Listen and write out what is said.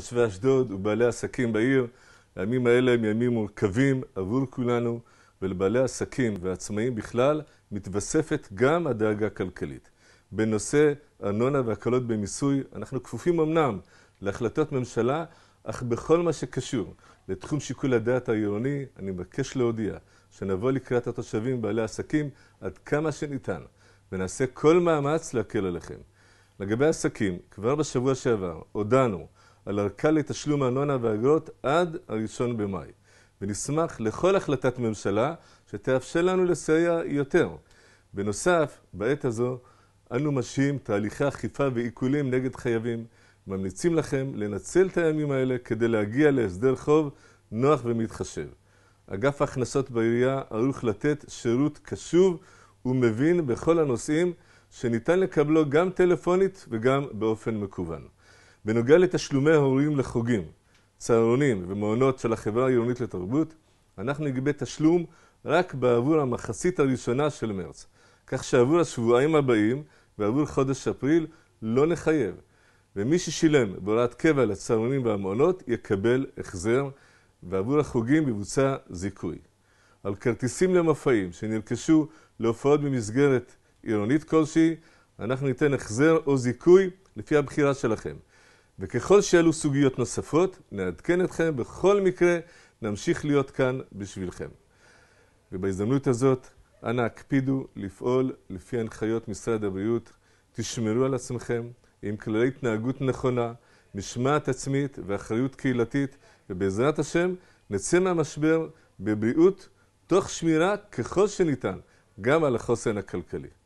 תושבי אשדוד ובעלי עסקים בעיר. הימים האלה הם ימים מורכבים עבור כולנו, ולבעלי עסקים ועצמאים בכלל מתווספת גם הדאגה הכלכלית. בנושא ארנונה והקלות במיסוי, אנחנו כפופים אמנם להחלטות ממשלה, אך בכל מה שקשור לתחום שיקול הדעת העירוני, אני מבקש להודיע שנבוא לקראת התושבים ובעלי העסקים עד כמה שניתן, ונעשה כל מאמץ להקל עליכם. לגבי עסקים, כבר בשבוע שעבר הודענו על ארכה לתשלום הארנונה והאגרות עד הראשון במאי, ונשמח לכל החלטת ממשלה שתאפשר לנו לסייע יותר. בנוסף, בעת הזו אנו משהים תהליכי אכיפה ועיקולים נגד חייבים. ממליצים לכם לנצל את הימים האלה כדי להגיע להסדר חוב נוח ומתחשב. אגף ההכנסות בעירייה ערוך לתת שירות קשוב ומבין בכל הנושאים שניתן לקבלו גם טלפונית וגם באופן מקוון. בנוגע לתשלומי ההורים לחוגים, צהרונים ומעונות של החברה העירונית לתרבות, אנחנו נגבה תשלום רק בעבור המחצית הראשונה של מרץ, כך שעבור השבועיים הבאים ועבור חודש אפריל לא נחייב, ומי ששילם בהוראת קבע לצהרונים והמעונות יקבל החזר, ועבור החוגים יבוצע זיכוי. על כרטיסים למופעים שנרכשו להופעות במסגרת עירונית כלשהי, אנחנו ניתן החזר או זיכוי לפי הבחירה שלכם. וככל שאלו סוגיות נוספות, נעדכן אתכם. בכל מקרה, נמשיך להיות כאן בשבילכם. ובהזדמנות הזאת, אנא הקפידו לפעול לפי הנחיות משרד הבריאות. תשמרו על עצמכם עם כללי התנהגות נכונה, משמעת עצמית ואחריות קהילתית, ובעזרת השם, נצא מהמשבר בבריאות, תוך שמירה ככל שניתן גם על החוסן הכלכלי.